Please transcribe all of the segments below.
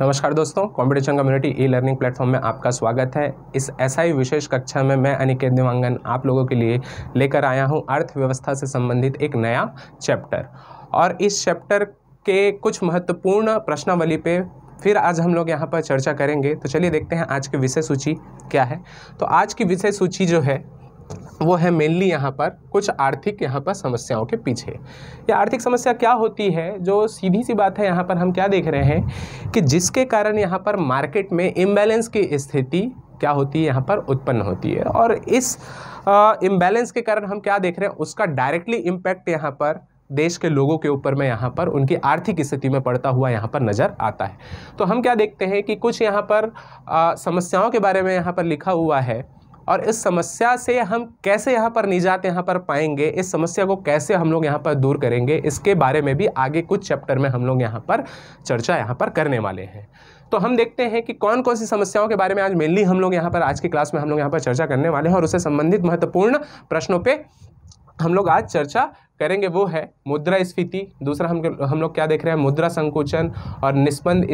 नमस्कार दोस्तों competition community e learning platform में आपका स्वागत है इस एसआई विशेष कक्षा में मैं अनिकेत देवांगन आप लोगों के लिए लेकर आया हूं अर्थव्यवस्था से संबंधित एक नया चैप्टर और इस चैप्टर के कुछ महत्वपूर्ण प्रश्नावली पे फिर आज हम लोग यहाँ पर चर्चा करेंगे तो चलिए देखते हैं आज की विषय सूची क्या है तो आज की विषय सूची जो है वो है मेनली यहाँ पर कुछ आर्थिक यहाँ पर समस्याओं के पीछे ये आर्थिक समस्या क्या होती है जो सीधी सी बात है यहाँ पर हम क्या देख रहे हैं कि जिसके कारण यहाँ पर मार्केट में इम्बैलेंस की स्थिति क्या होती है यहाँ पर उत्पन्न होती है और इस इम्बैलेंस के कारण हम क्या देख रहे हैं उसका डायरेक्टली इम्पैक्ट यहाँ पर देश के लोगों के ऊपर में यहाँ पर उनकी आर्थिक स्थिति में पड़ता हुआ यहाँ पर नज़र आता है तो हम क्या देखते हैं कि कुछ यहाँ पर आ, समस्याओं के बारे में यहाँ पर लिखा हुआ है और इस समस्या से हम कैसे यहाँ पर निजात यहाँ पर पाएंगे इस समस्या को कैसे हम लोग यहाँ पर दूर करेंगे इसके बारे में भी आगे कुछ चैप्टर में हम लोग यहाँ पर चर्चा यहाँ पर करने वाले हैं तो हम देखते हैं कि कौन कौन सी समस्याओं के बारे में आज मेनली हम लोग यहाँ पर आज की क्लास में हम लोग यहाँ पर चर्चा करने वाले हैं और उससे संबंधित महत्वपूर्ण प्रश्नों पर हम लोग आज चर्चा करेंगे वो है मुद्रा स्फीति दूसरा हम हम लोग क्या देख रहे हैं मुद्रा संकुचन और निस्पंद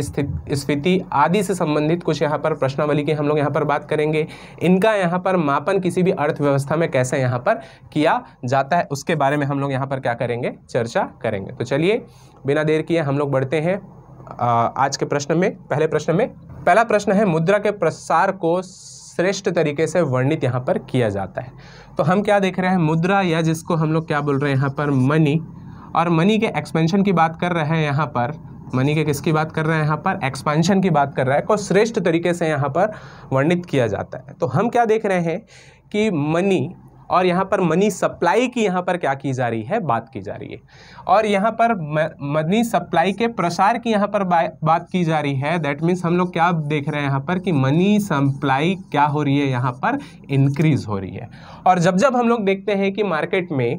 स्फीति आदि से संबंधित कुछ यहाँ पर प्रश्नावली की हम लोग यहाँ पर बात करेंगे इनका यहाँ पर मापन किसी भी अर्थव्यवस्था में कैसे यहाँ पर किया जाता है उसके बारे में हम लोग यहाँ पर क्या करेंगे चर्चा करेंगे तो चलिए बिना देर किए हम लोग बढ़ते हैं आज के प्रश्न में पहले प्रश्न में पहला प्रश्न है मुद्रा के प्रसार को श्रेष्ठ तरीके से वर्णित यहाँ पर किया जाता है तो हम क्या देख रहे हैं मुद्रा या जिसको हम लोग क्या बोल रहे हैं यहाँ पर मनी और मनी के एक्सपेंशन की बात कर रहे हैं यहाँ पर मनी के किसकी बात कर रहे हैं यहाँ पर एक्सपेंशन की बात कर रहा है को श्रेष्ठ तरीके से यहाँ पर वर्णित किया जाता है तो हम क्या देख रहे हैं कि मनी और यहाँ पर मनी सप्लाई की यहाँ पर क्या की जा रही है बात की जा रही है और यहाँ पर मनी सप्लाई के प्रसार की यहाँ पर बात की जा रही है दैट मीन्स हम लोग क्या देख रहे हैं यहाँ पर कि मनी सप्लाई क्या हो रही है यहाँ पर इंक्रीज हो रही है और जब जब हम लोग देखते हैं कि मार्केट में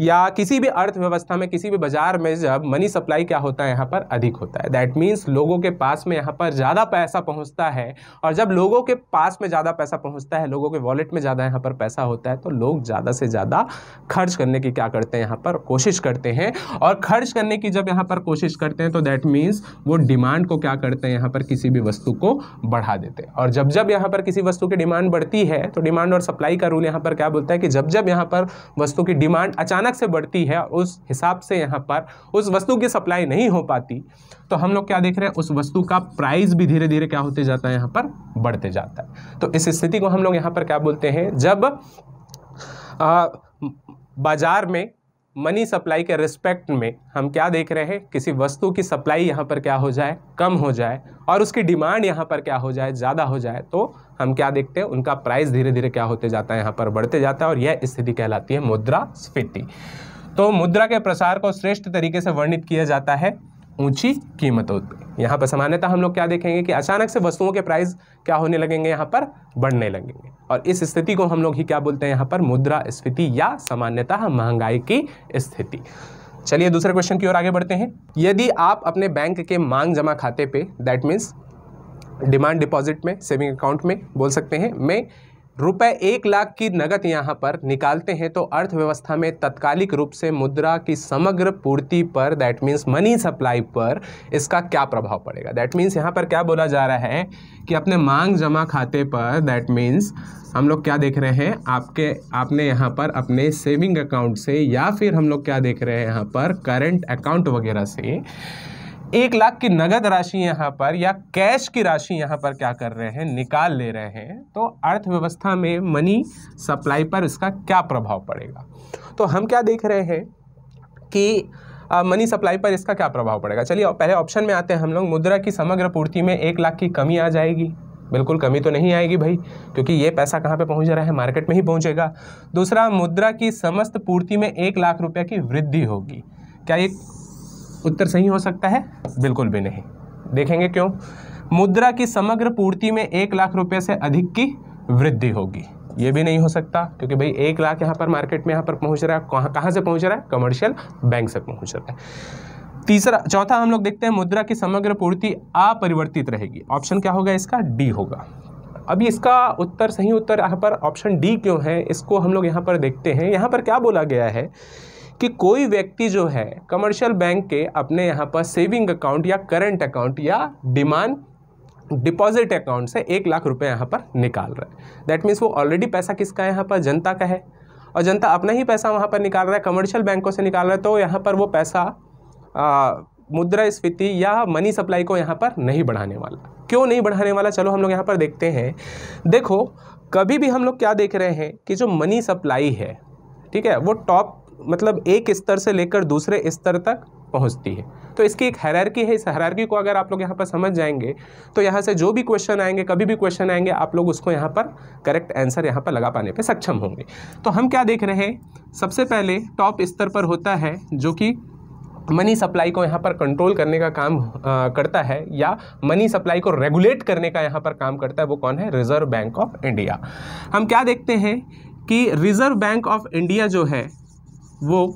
या किसी भी अर्थव्यवस्था में किसी भी बाजार में जब मनी सप्लाई क्या होता है यहाँ पर अधिक होता है दैट मीन्स लोगों के पास में यहाँ पर ज़्यादा पैसा पहुँचता है और जब लोगों के पास में ज़्यादा पैसा पहुँचता है लोगों के वॉलेट में ज़्यादा यहाँ पर पैसा होता है तो लोग ज़्यादा से ज़्यादा खर्च करने की क्या करते हैं यहाँ पर कोशिश करते हैं और खर्च करने की जब यहाँ पर कोशिश करते हैं तो दैट मीन्स वो डिमांड को क्या करते हैं यहाँ पर किसी भी वस्तु को बढ़ा देते हैं और जब जब यहाँ पर किसी वस्तु की डिमांड बढ़ती है तो डिमांड और सप्लाई का रूल यहाँ पर क्या बोलता है कि जब जब यहाँ पर वस्तु की डिमांड अचानक से बढ़ती है उस हिसाब से यहाँ पर उस वस्तु की सप्लाई नहीं हो पाती तो हम लोग क्या देख रहे हैं उस वस्तु का प्राइस भी धीरे धीरे क्या होते जाता है यहाँ पर बढ़ते जाता है तो इस स्थिति को हम लोग यहाँ पर क्या बोलते हैं जब बाज़ार में मनी सप्लाई के रिस्पेक्ट में हम क्या देख रहे हैं किसी वस्तु की सप्लाई यहाँ पर क्या हो जाए कम हो जाए और उसकी डिमांड यहाँ पर क्या हो जाए ज़्यादा हो जाए तो हम क्या देखते हैं उनका प्राइस धीरे धीरे क्या होते जाता है यहाँ पर बढ़ते जाता है और यह स्थिति कहलाती है मुद्रा स्फीति तो मुद्रा के प्रसार को श्रेष्ठ तरीके से वर्णित किया जाता है ऊंची कीमतों पर यहाँ पर सामान्यतः हम लोग क्या देखेंगे कि अचानक से वस्तुओं के प्राइस क्या होने लगेंगे यहाँ पर बढ़ने लगेंगे और इस स्थिति को हम लोग ही क्या बोलते हैं यहाँ पर मुद्रा स्फीति या सामान्यतः महंगाई की स्थिति चलिए दूसरे क्वेश्चन की ओर आगे बढ़ते हैं यदि आप अपने बैंक के मांग जमा खाते पे दैट मीन्स डिमांड डिपॉजिट में सेविंग अकाउंट में बोल सकते हैं मैं रुपए एक लाख की नगद यहाँ पर निकालते हैं तो अर्थव्यवस्था में तत्कालिक रूप से मुद्रा की समग्र पूर्ति पर दैट मीन्स मनी सप्लाई पर इसका क्या प्रभाव पड़ेगा दैट मीन्स यहाँ पर क्या बोला जा रहा है कि अपने मांग जमा खाते पर दैट मीन्स हम लोग क्या देख रहे हैं आपके आपने यहाँ पर अपने सेविंग अकाउंट से या फिर हम लोग क्या देख रहे हैं यहाँ पर करेंट अकाउंट वगैरह से एक लाख की नगद राशि यहाँ पर या कैश की राशि यहाँ पर क्या कर रहे हैं निकाल ले रहे हैं तो अर्थव्यवस्था में मनी सप्लाई पर इसका क्या प्रभाव पड़ेगा तो हम क्या देख रहे हैं कि मनी सप्लाई पर इसका क्या प्रभाव पड़ेगा चलिए पहले ऑप्शन में आते हैं हम लोग मुद्रा की समग्र पूर्ति में एक लाख की कमी आ जाएगी बिल्कुल कमी तो नहीं आएगी भाई क्योंकि ये पैसा कहाँ पे पहुँच रहा है मार्केट में ही पहुँचेगा दूसरा मुद्रा की समस्त पूर्ति में एक लाख रुपये की वृद्धि होगी क्या ये उत्तर सही हो सकता है बिल्कुल भी नहीं देखेंगे क्यों मुद्रा की समग्र पूर्ति में एक लाख रुपये से अधिक की वृद्धि होगी ये भी नहीं हो सकता क्योंकि भाई एक लाख यहाँ पर मार्केट में यहाँ पर पहुँच रहा है कहाँ कहाँ से पहुँच रहा है कमर्शियल बैंक से पहुँच रहा है तीसरा चौथा हम लोग देखते हैं मुद्रा की समग्र पूर्ति अपरिवर्तित रहेगी ऑप्शन क्या होगा इसका डी होगा अभी इसका उत्तर सही उत्तर यहाँ पर ऑप्शन डी क्यों है इसको हम लोग यहाँ पर देखते हैं यहाँ पर क्या बोला गया है कि कोई व्यक्ति जो है कमर्शियल बैंक के अपने यहाँ पर सेविंग अकाउंट या करंट अकाउंट या डिमांड डिपॉजिट अकाउंट से एक लाख रुपए यहाँ पर निकाल रहा है दैट मीन्स वो ऑलरेडी पैसा किसका यहाँ पर जनता का है और जनता अपना ही पैसा वहाँ पर निकाल रहा है कमर्शियल बैंकों से निकाल रहा है तो यहाँ पर वो पैसा आ, मुद्रा स्फीति या मनी सप्लाई को यहाँ पर नहीं बढ़ाने वाला क्यों नहीं बढ़ाने वाला चलो हम लोग यहाँ पर देखते हैं देखो कभी भी हम लोग क्या देख रहे हैं कि जो मनी सप्लाई है ठीक है वो टॉप मतलब एक स्तर से लेकर दूसरे स्तर तक पहुंचती है तो इसकी एक हैरारकी है इस हैरारकी को अगर आप लोग यहाँ पर समझ जाएंगे तो यहाँ से जो भी क्वेश्चन आएंगे कभी भी क्वेश्चन आएंगे आप लोग उसको यहाँ पर करेक्ट आंसर यहाँ पर लगा पाने पर सक्षम होंगे तो हम क्या देख रहे हैं सबसे पहले टॉप स्तर पर होता है जो कि मनी सप्लाई को यहाँ पर कंट्रोल करने का काम आ, करता है या मनी सप्लाई को रेगुलेट करने का यहाँ पर काम करता है वो कौन है रिजर्व बैंक ऑफ इंडिया हम क्या देखते हैं कि रिजर्व बैंक ऑफ इंडिया जो है वो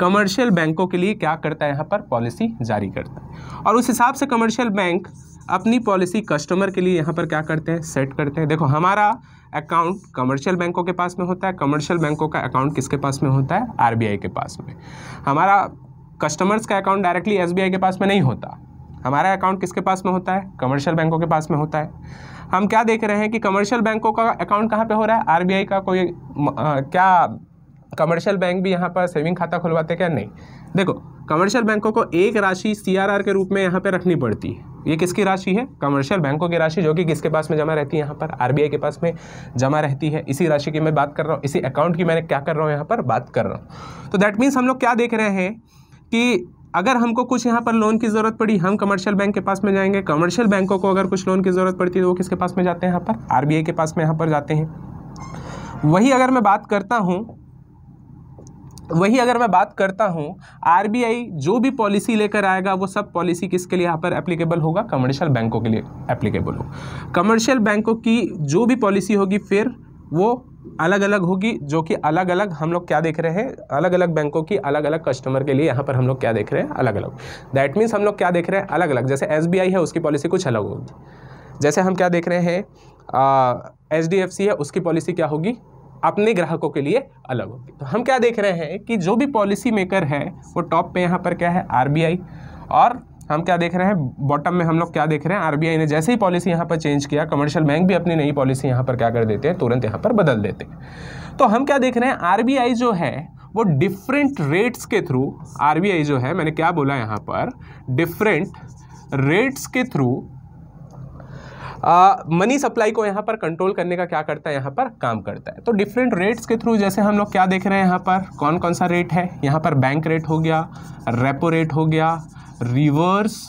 कमर्शियल बैंकों के लिए क्या करता है यहाँ पर पॉलिसी जारी करता है और उस हिसाब से कमर्शियल बैंक अपनी पॉलिसी कस्टमर के लिए यहाँ पर क्या करते हैं सेट करते हैं देखो हमारा अकाउंट कमर्शियल बैंकों के पास में होता है कमर्शियल बैंकों का अकाउंट किसके पास में होता है आर के पास में हमारा कस्टमर्स का अकाउंट डायरेक्टली एस के पास में नहीं होता हमारा अकाउंट किसके पास में होता है कमर्शियल बैंकों के पास में होता है हम क्या देख रहे हैं कि कमर्शियल बैंकों का अकाउंट कहाँ पे हो रहा है आरबीआई का कोई आ, क्या कमर्शियल बैंक भी यहाँ पर सेविंग खाता खुलवाते क्या नहीं देखो कमर्शियल बैंकों को एक राशि सीआरआर के रूप में यहाँ पर रखनी पड़ती है ये किसकी राशि है कमर्शियल बैंकों की राशि जो कि किसके पास में जमा रहती है यहाँ पर आरबीआई के पास में जमा रहती है इसी राशि की मैं बात कर रहा हूँ इसी अकाउंट की मैंने क्या कर रहा हूँ यहाँ पर बात कर रहा हूँ तो दैट मीन्स हम लोग क्या देख रहे हैं कि अगर हमको कुछ यहाँ पर लोन की ज़रूरत पड़ी हम कमर्शियल बैंक के पास में जाएंगे कमर्शियल बैंकों को अगर कुछ लोन की ज़रूरत पड़ती है तो वो किसके पास में जाते हैं यहाँ पर आर के पास में यहाँ पर जाते हैं वही अगर मैं बात करता हूँ वही अगर मैं बात करता हूँ आरबीआई जो भी पॉलिसी लेकर आएगा वो सब पॉलिसी किसके लिए यहाँ पर एप्लीकेबल होगा कमर्शियल बैंकों के लिए एप्लीकेबल हो कमर्शियल बैंकों की जो भी पॉलिसी होगी फिर वो अलग अलग होगी जो कि अलग अलग हम लोग क्या देख रहे हैं अलग अलग बैंकों की अलग अलग कस्टमर के लिए यहाँ पर हम लोग क्या देख रहे हैं अलग अलग दैट मीन्स हम लोग क्या देख रहे हैं अलग अलग जैसे एस है उसकी पॉलिसी कुछ अलग होगी जैसे हम क्या देख रहे हैं एच है उसकी पॉलिसी क्या होगी अपने ग्राहकों के लिए अलग होगी तो हम क्या देख रहे हैं कि जो भी पॉलिसी मेकर है वो टॉप पे यहाँ पर क्या है आरबीआई और हम क्या देख रहे हैं बॉटम में हम लोग क्या देख रहे हैं आरबीआई ने जैसे ही पॉलिसी यहाँ पर चेंज किया कमर्शियल बैंक भी अपनी नई पॉलिसी यहाँ पर क्या कर देते हैं तुरंत यहाँ पर बदल देते हैं तो हम क्या देख रहे हैं आर जो है वो डिफरेंट रेट्स के थ्रू आर जो है मैंने क्या बोला यहाँ पर डिफरेंट रेट्स के थ्रू मनी सप्लाई को यहाँ पर कंट्रोल करने का क्या करता है यहाँ पर काम करता है तो डिफरेंट रेट्स के थ्रू जैसे हम लोग क्या देख रहे हैं यहाँ पर कौन कौन सा रेट है यहाँ पर बैंक रेट हो गया रेपो रेट हो गया रिवर्स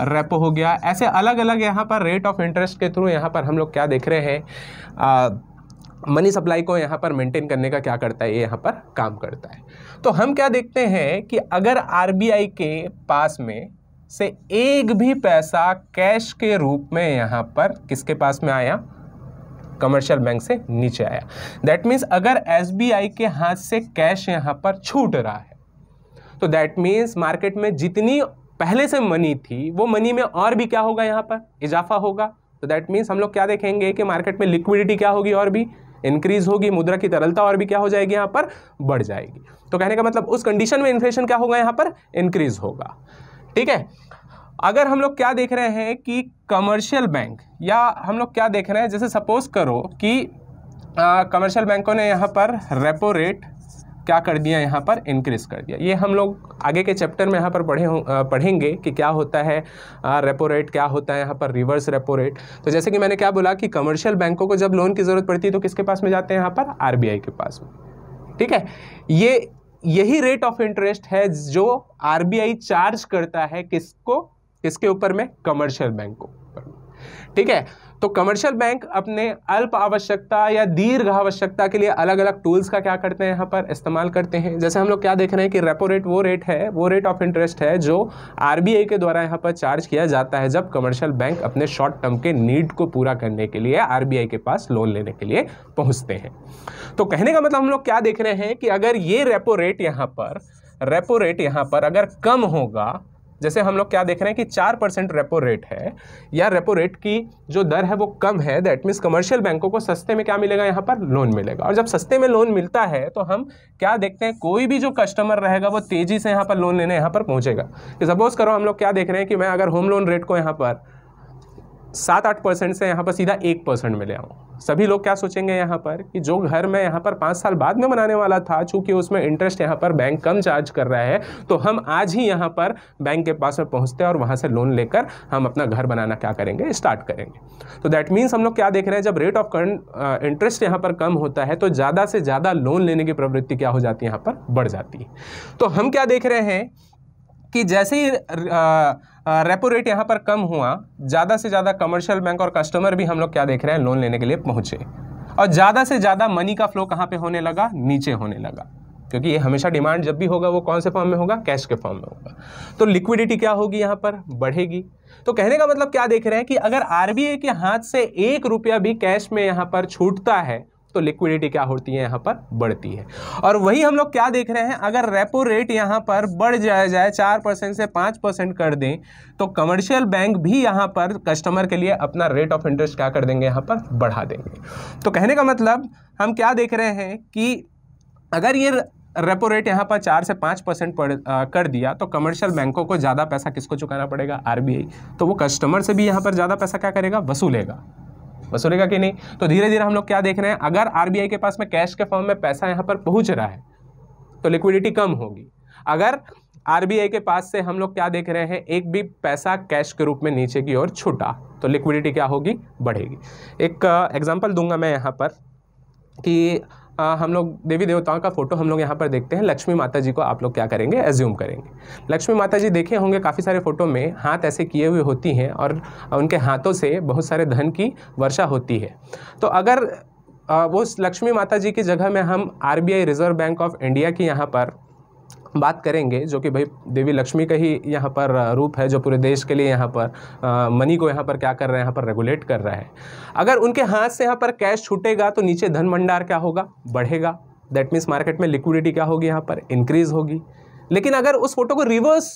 रेपो हो गया ऐसे अलग अलग यहाँ पर रेट ऑफ इंटरेस्ट के थ्रू यहाँ पर हम लोग क्या देख रहे हैं मनी सप्लाई को यहाँ पर मेंटेन करने का क्या करता है ये यहाँ पर काम करता है तो हम क्या देखते हैं कि अगर आरबीआई के पास में से एक भी पैसा कैश के रूप में यहाँ पर किसके पास में आया कमर्शियल बैंक से नीचे आया दैट मीन्स अगर एसबीआई के हाथ से कैश यहाँ पर छूट रहा है तो दैट मीन्स मार्केट में जितनी पहले से मनी थी वो मनी में और भी क्या होगा यहाँ पर इजाफा होगा तो दैट मीन्स हम लोग क्या देखेंगे कि मार्केट में लिक्विडिटी क्या होगी और भी इंक्रीज होगी मुद्रा की तरलता और भी क्या हो जाएगी यहाँ पर बढ़ जाएगी तो कहने का मतलब उस कंडीशन में इन्फ्लेशन क्या होगा यहाँ पर इंक्रीज होगा ठीक है अगर हम लोग क्या देख रहे हैं कि कमर्शियल बैंक या हम लोग क्या देख रहे हैं जैसे सपोज करो कि कमर्शियल बैंकों ने यहाँ पर रेपो रेट क्या कर दिया यहाँ पर इंक्रीज़ कर दिया ये हम लोग आगे के चैप्टर में यहाँ पर पढ़े पढ़ेंगे कि क्या होता है रेपो रेट क्या होता है यहाँ पर रिवर्स रेपो रेट तो जैसे कि मैंने क्या बोला कि कमर्शियल बैंकों को जब लोन की ज़रूरत पड़ती है तो किसके पास में जाते हैं यहाँ पर आरबीआई के पास में ठीक है ये यही रेट ऑफ इंटरेस्ट है जो आरबीआई चार्ज करता है किसको किसके ऊपर में कमर्शियल बैंक को ठीक है तो कमर्शियल बैंक अपने अल्प आवश्यकता या दीर्घ आवश्यकता के लिए अलग अलग टूल्स का क्या करते हैं यहाँ पर इस्तेमाल करते हैं जैसे हम लोग क्या देख रहे हैं कि रेपो रेट वो रेट है वो रेट ऑफ इंटरेस्ट है जो आरबीआई के द्वारा यहाँ पर चार्ज किया जाता है जब कमर्शियल बैंक अपने शॉर्ट टर्म के नीड को पूरा करने के लिए आर के पास लोन लेने के लिए पहुँचते हैं तो कहने का मतलब हम लोग क्या देख रहे हैं कि अगर ये रेपो रेट यहाँ पर रेपो रेट यहाँ पर अगर कम होगा जैसे हम लोग क्या देख रहे हैं कि चार परसेंट रेपो रेट है या रेपो रेट की जो दर है वो कम है दैट मीन्स कमर्शियल बैंकों को सस्ते में क्या मिलेगा यहाँ पर लोन मिलेगा और जब सस्ते में लोन मिलता है तो हम क्या देखते हैं कोई भी जो कस्टमर रहेगा वो तेज़ी से यहाँ पर लोन लेने यहाँ पर पहुँचेगा सपोज़ करो हम लोग क्या देख रहे हैं कि मैं अगर होम लोन रेट को यहाँ पर सात आठ परसेंट से यहाँ पर सीधा एक परसेंट में ले आऊँ सभी लोग क्या सोचेंगे यहाँ पर कि जो घर मैं यहाँ पर पाँच साल बाद में बनाने वाला था चूँकि उसमें इंटरेस्ट यहाँ पर बैंक कम चार्ज कर रहा है तो हम आज ही यहाँ पर बैंक के पास में पहुँचते हैं और वहाँ से लोन लेकर हम अपना घर बनाना क्या करेंगे स्टार्ट करेंगे तो दैट मीन्स हम लोग क्या देख रहे हैं जब रेट ऑफ करंट इंटरेस्ट यहाँ पर कम होता है तो ज़्यादा से ज़्यादा लोन लेने की प्रवृत्ति क्या हो जाती है यहाँ पर बढ़ जाती है तो हम क्या देख रहे हैं कि जैसे ही रेपो रेट यहाँ पर कम हुआ ज़्यादा से ज़्यादा कमर्शियल बैंक और कस्टमर भी हम लोग क्या देख रहे हैं लोन लेने के लिए पहुँचे और ज़्यादा से ज़्यादा मनी का फ्लो कहाँ पे होने लगा नीचे होने लगा क्योंकि ये हमेशा डिमांड जब भी होगा वो कौन से फॉर्म में होगा कैश के फॉर्म में होगा तो लिक्विडिटी क्या होगी यहाँ पर बढ़ेगी तो कहने का मतलब क्या देख रहे हैं कि अगर आरबीआई के हाथ से एक रुपया भी कैश में यहाँ पर छूटता है तो लिक्विडिटी क्या होती है यहाँ पर बढ़ती है और वही हम लोग क्या देख रहे हैं अगर रेपो रेट यहाँ पर बढ़ जाया जाए चार परसेंट से पाँच परसेंट कर दें तो कमर्शियल बैंक भी यहाँ पर कस्टमर के लिए अपना रेट ऑफ इंटरेस्ट क्या कर देंगे यहाँ पर बढ़ा देंगे तो कहने का मतलब हम क्या देख रहे हैं कि अगर ये रेपो रेट यहाँ पर चार से पाँच परसेंट कर दिया तो कमर्शियल बैंकों को ज़्यादा पैसा किसको चुकाना पड़ेगा आरबीआई तो वो कस्टमर से भी यहाँ पर ज़्यादा पैसा क्या करेगा वसूलेगा वसूलेगा कि नहीं तो धीरे धीरे हम लोग क्या देख रहे हैं अगर आरबीआई के पास में कैश के फॉर्म में पैसा यहाँ पर पहुँच रहा है तो लिक्विडिटी कम होगी अगर आरबीआई के पास से हम लोग क्या देख रहे हैं एक भी पैसा कैश के रूप में नीचे की ओर छूटा तो लिक्विडिटी क्या होगी बढ़ेगी एक एग्जाम्पल दूंगा मैं यहाँ पर कि आ, हम लोग देवी देवताओं का फोटो हम लोग यहाँ पर देखते हैं लक्ष्मी माता जी को आप लोग क्या करेंगे एज्यूम करेंगे लक्ष्मी माता जी देखे होंगे काफ़ी सारे फोटो में हाथ ऐसे किए हुए होती हैं और उनके हाथों से बहुत सारे धन की वर्षा होती है तो अगर आ, वो लक्ष्मी माता जी की जगह में हम आर रिजर्व बैंक ऑफ इंडिया की यहाँ पर बात करेंगे जो कि भाई देवी लक्ष्मी का ही यहाँ पर रूप है जो पूरे देश के लिए यहाँ पर मनी को यहाँ पर क्या कर रहे हैं यहाँ पर रेगुलेट कर रहा है अगर उनके हाथ से यहाँ पर कैश छूटेगा तो नीचे धन भंडार क्या होगा बढ़ेगा दैट मीन्स मार्केट में लिक्विडिटी क्या होगी यहाँ पर इंक्रीज होगी लेकिन अगर उस फोटो को रिवर्स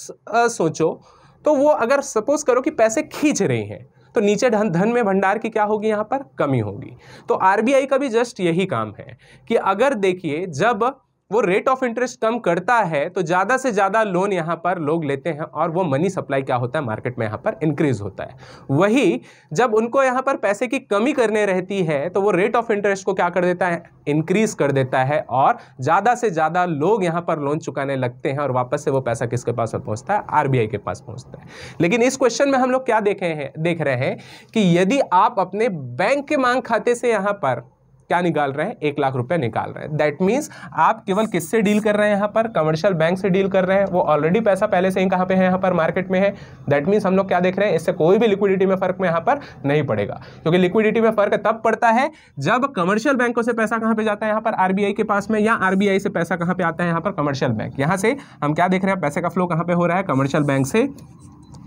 सोचो तो वो अगर सपोज करो कि पैसे खींच रही हैं तो नीचे धन धन में भंडार की क्या होगी यहाँ पर कमी होगी तो आरबीआई का भी जस्ट यही काम है कि अगर देखिए जब वो रेट ऑफ इंटरेस्ट कम करता है तो ज़्यादा से ज़्यादा लोन यहाँ पर लोग लेते हैं और वो मनी सप्लाई क्या होता है मार्केट में यहाँ पर इंक्रीज होता है वही जब उनको यहाँ पर पैसे की कमी करने रहती है तो वो रेट ऑफ इंटरेस्ट को क्या कर देता है इंक्रीज कर देता है और ज़्यादा से ज़्यादा लोग यहाँ पर लोन चुकाने लगते हैं और वापस से वो पैसा किसके पास पहुँचता है आर के पास पहुँचता है लेकिन इस क्वेश्चन में हम लोग क्या देखे हैं देख रहे हैं कि यदि आप अपने बैंक के मांग खाते से यहाँ पर क्या निकाल रहे हैं एक लाख रुपया निकाल रहे हैं दैट मीन्स आप केवल किससे डील कर रहे हैं यहाँ पर कमर्शियल बैंक से डील कर रहे हैं वो ऑलरेडी पैसा पहले से ही कहाँ पे है यहाँ पर मार्केट में है दैट मीन्स हम लोग क्या देख रहे हैं इससे कोई भी लिक्विडिटी में फर्क में यहाँ पर नहीं पड़ेगा क्योंकि लिक्विडिटी में फर्क तब पड़ता है जब कमर्शियल बैंकों से पैसा कहाँ पे जाता है यहाँ पर आरबीआई के पास में या आरबीआई से पैसा कहाँ पे आता है यहाँ पर कमर्शियल बैंक यहाँ से हम क्या देख रहे हैं पैसे का फ्लो कहाँ पे हो रहा है कमर्शियल बैंक से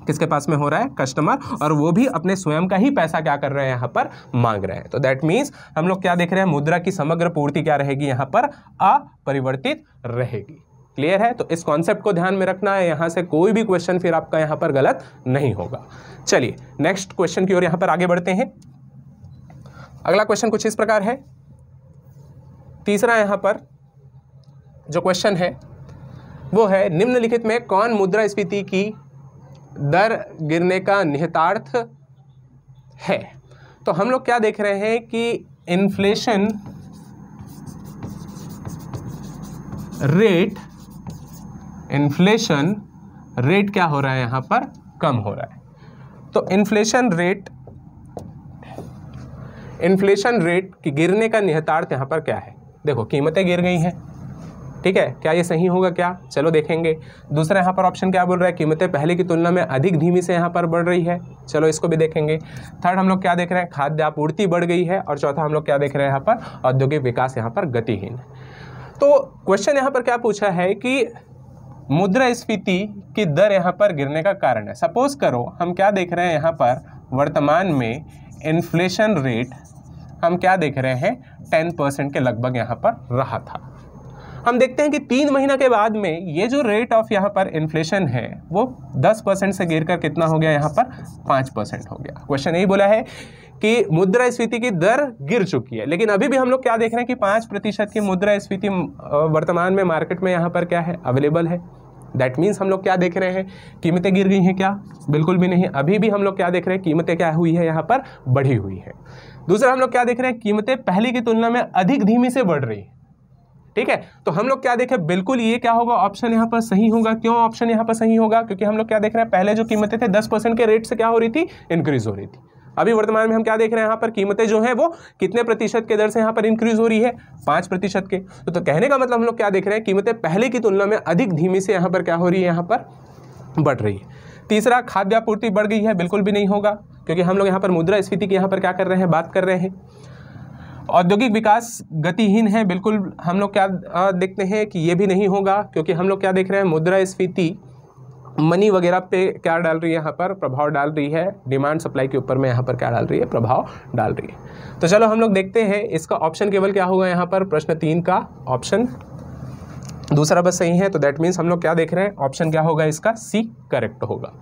किसके पास में हो रहा है कस्टमर और वो भी अपने स्वयं का ही पैसा क्या कर रहे हैं यहाँ पर मांग रहे हैं तो दैट मीन्स हम लोग क्या देख रहे हैं मुद्रा की समग्र पूर्ति क्या रहेगी यहाँ पर अपरिवर्तित रहेगी क्लियर है तो इस कॉन्सेप्ट को ध्यान में रखना है यहाँ से कोई भी क्वेश्चन फिर आपका यहाँ पर गलत नहीं होगा चलिए नेक्स्ट क्वेश्चन की ओर यहाँ पर आगे बढ़ते हैं अगला क्वेश्चन कुछ इस प्रकार है तीसरा यहाँ पर जो क्वेश्चन है वो है निम्नलिखित में कौन मुद्रा स्फीति की दर गिरने का निहितार्थ है तो हम लोग क्या देख रहे हैं कि इन्फ्लेशन रेट इन्फ्लेशन रेट क्या हो रहा है यहां पर कम हो रहा है तो इन्फ्लेशन रेट इन्फ्लेशन रेट की गिरने का निहितार्थ यहां पर क्या है देखो कीमतें गिर गई हैं ठीक है क्या ये सही होगा क्या चलो देखेंगे दूसरा यहाँ पर ऑप्शन क्या बोल रहा है कीमतें पहले की तुलना में अधिक धीमी से यहाँ पर बढ़ रही है चलो इसको भी देखेंगे थर्ड हम लोग क्या देख रहे हैं खाद्य आपूर्ति बढ़ गई है और चौथा हम लोग क्या देख रहे हैं यहाँ पर औद्योगिक विकास यहाँ पर गतिहीन तो क्वेश्चन यहाँ पर क्या पूछा है कि मुद्रा स्फीति की दर यहाँ पर गिरने का कारण है सपोज करो हम क्या देख रहे हैं यहाँ पर वर्तमान में इन्फ्लेशन रेट हम क्या देख रहे हैं टेन परसेंट के लगभग यहाँ पर रहा था हम देखते हैं कि तीन महीना के बाद में ये जो रेट ऑफ यहाँ पर इन्फ्लेशन है वो दस परसेंट से गिर कर कितना हो गया यहाँ पर पाँच परसेंट हो गया क्वेश्चन यही बोला है कि मुद्रा स्फीति की दर गिर चुकी है लेकिन अभी भी हम लोग क्या देख रहे हैं कि पाँच प्रतिशत की मुद्रा स्फीति वर्तमान में मार्केट में यहाँ पर क्या है अवेलेबल है दैट मीन्स हम लोग क्या देख रहे हैं कीमतें गिर गई हैं क्या बिल्कुल भी नहीं अभी भी हम लोग क्या देख रहे हैं कीमतें क्या हुई है यहाँ पर बढ़ी हुई है दूसरा हम लोग क्या देख रहे हैं कीमतें पहले की तुलना में अधिक धीमी से बढ़ रही हैं ठीक है तो हम लोग क्या देखें बिल्कुल ये क्या होगा ऑप्शन यहाँ पर सही होगा क्यों ऑप्शन यहाँ पर सही होगा क्योंकि हम लोग क्या देख रहे हैं पहले जो कीमतें थे दस परसेंट के रेट से क्या हो रही थी इंक्रीज हो रही थी अभी वर्तमान में हम क्या देख रहे हैं यहाँ पर कीमतें जो है वो कितने प्रतिशत के दर से यहाँ पर इंक्रीज हो रही है पाँच प्रतिशत के तो, तो कहने का मतलब हम लोग क्या देख रहे हैं कीमतें पहले की तुलना में अधिक धीमी से यहाँ पर क्या हो रही है यहाँ पर बढ़ रही है तीसरा खाद्य आपूर्ति बढ़ गई है बिल्कुल भी नहीं होगा क्योंकि हम लोग यहाँ पर मुद्रा स्फीति की यहाँ पर क्या कर रहे हैं बात कर रहे हैं औद्योगिक विकास गतिहीन है बिल्कुल हम लोग क्या देखते हैं कि ये भी नहीं होगा क्योंकि हम लोग क्या देख रहे हैं मुद्रा स्फीति मनी वगैरह पे क्या डाल रही है यहाँ पर प्रभाव डाल रही है डिमांड सप्लाई के ऊपर में यहाँ पर क्या डाल रही है प्रभाव डाल रही है तो चलो हम लोग देखते हैं इसका ऑप्शन केवल क्या होगा यहाँ पर प्रश्न तीन का ऑप्शन दूसरा बस सही है तो दैट मीन्स हम लोग क्या देख रहे हैं ऑप्शन क्या होगा इसका सी करेक्ट होगा